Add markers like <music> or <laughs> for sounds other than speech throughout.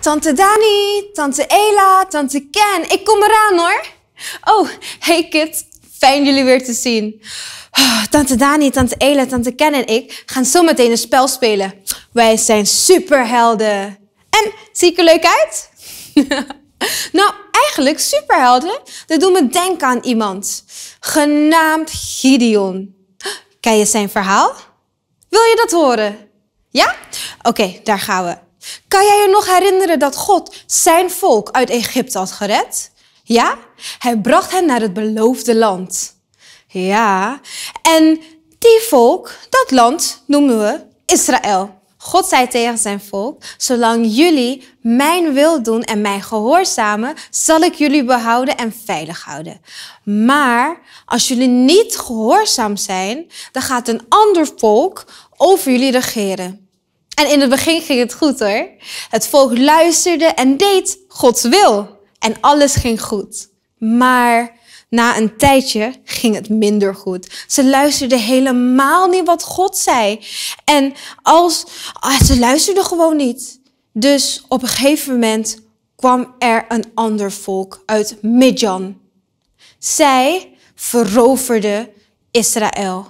Tante Dani, tante Ela, tante Ken, ik kom eraan hoor. Oh, hey kids, fijn jullie weer te zien. Oh, tante Dani, tante Ela, tante Ken en ik gaan zo meteen een spel spelen. Wij zijn superhelden. En, zie ik er leuk uit? <laughs> nou, eigenlijk superhelden, dat doen me denken aan iemand. Genaamd Gideon. Ken je zijn verhaal? Wil je dat horen? Ja? Oké, daar gaan we. Kan jij je nog herinneren dat God zijn volk uit Egypte had gered? Ja? Hij bracht hen naar het beloofde land. Ja. En die volk, dat land, noemen we Israël. God zei tegen zijn volk, zolang jullie mijn wil doen en mij gehoorzamen, zal ik jullie behouden en veilig houden. Maar als jullie niet gehoorzaam zijn, dan gaat een ander volk over jullie regeren. En in het begin ging het goed hoor. Het volk luisterde en deed Gods wil. En alles ging goed. Maar na een tijdje ging het minder goed. Ze luisterden helemaal niet wat God zei. En als, ah, ze luisterden gewoon niet. Dus op een gegeven moment kwam er een ander volk uit Midjan. Zij veroverden Israël.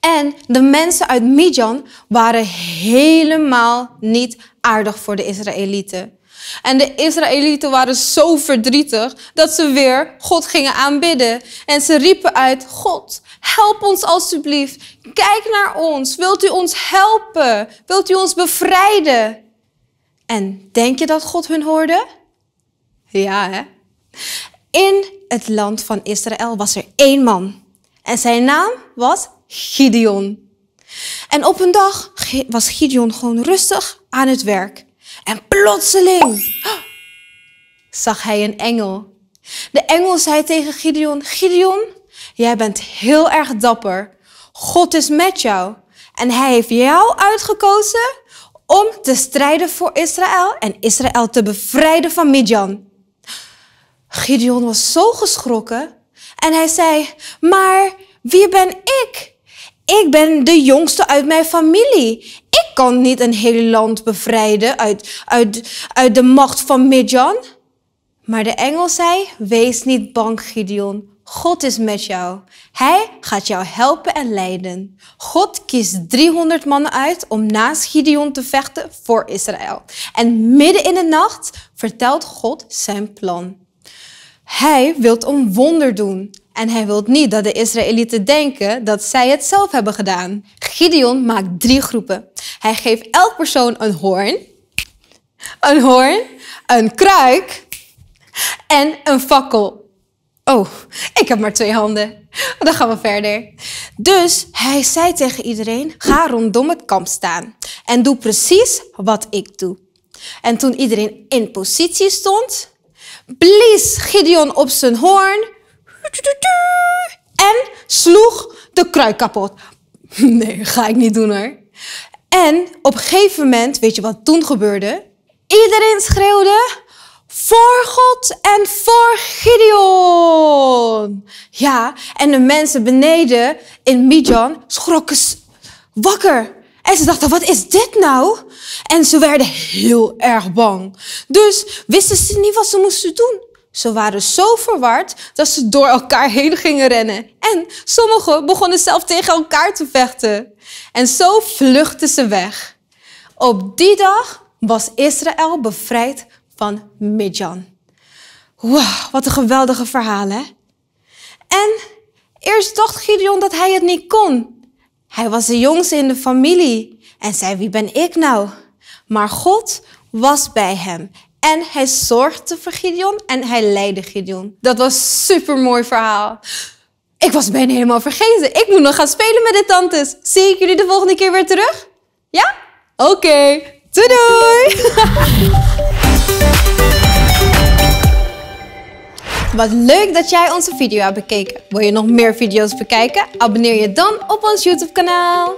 En de mensen uit Midjan waren helemaal niet aardig voor de Israëlieten. En de Israëlieten waren zo verdrietig dat ze weer God gingen aanbidden. En ze riepen uit, God, help ons alstublieft. Kijk naar ons. Wilt u ons helpen? Wilt u ons bevrijden? En denk je dat God hun hoorde? Ja, hè? In het land van Israël was er één man. En zijn naam was Gideon. En op een dag was Gideon gewoon rustig aan het werk. Plotseling zag hij een engel. De engel zei tegen Gideon, Gideon, jij bent heel erg dapper. God is met jou en hij heeft jou uitgekozen om te strijden voor Israël en Israël te bevrijden van Midian. Gideon was zo geschrokken en hij zei, maar wie ben ik? Ik ben de jongste uit mijn familie. Ik kan niet een heel land bevrijden uit, uit, uit de macht van Midjan. Maar de engel zei, wees niet bang Gideon, God is met jou. Hij gaat jou helpen en leiden. God kiest 300 mannen uit om naast Gideon te vechten voor Israël. En midden in de nacht vertelt God zijn plan. Hij wil een wonder doen. En hij wil niet dat de Israëlieten denken dat zij het zelf hebben gedaan. Gideon maakt drie groepen. Hij geeft elk persoon een hoorn, een hoorn, een kruik en een fakkel. Oh, ik heb maar twee handen. Dan gaan we verder. Dus hij zei tegen iedereen: ga rondom het kamp staan en doe precies wat ik doe. En toen iedereen in positie stond, blies Gideon op zijn hoorn en sloeg de kruik kapot. <laughs> Nee, ga ik niet doen hoor. En op een gegeven moment, weet je wat toen gebeurde? Iedereen schreeuwde voor God en voor Gideon. Ja, en de mensen beneden in Midjan schrokken wakker. En ze dachten, wat is dit nou? En ze werden heel erg bang. Dus wisten ze niet wat ze moesten doen. Ze waren zo verward dat ze door elkaar heen gingen rennen. En sommigen begonnen zelf tegen elkaar te vechten. En zo vluchtten ze weg. Op die dag was Israël bevrijd van Midjan. Wauw, wat een geweldige verhaal, hè? En eerst dacht Gideon dat hij het niet kon. Hij was de jongste in de familie en zei, wie ben ik nou? Maar God was bij hem en hij zorgde voor Gideon en hij leidde Gideon. Dat was een mooi verhaal. Ik was bijna helemaal vergeten. Ik moet nog gaan spelen met de tantes. Zie ik jullie de volgende keer weer terug? Ja? Oké. Doei doei! <laughs> Wat leuk dat jij onze video hebt bekeken. Wil je nog meer video's bekijken? Abonneer je dan op ons YouTube kanaal.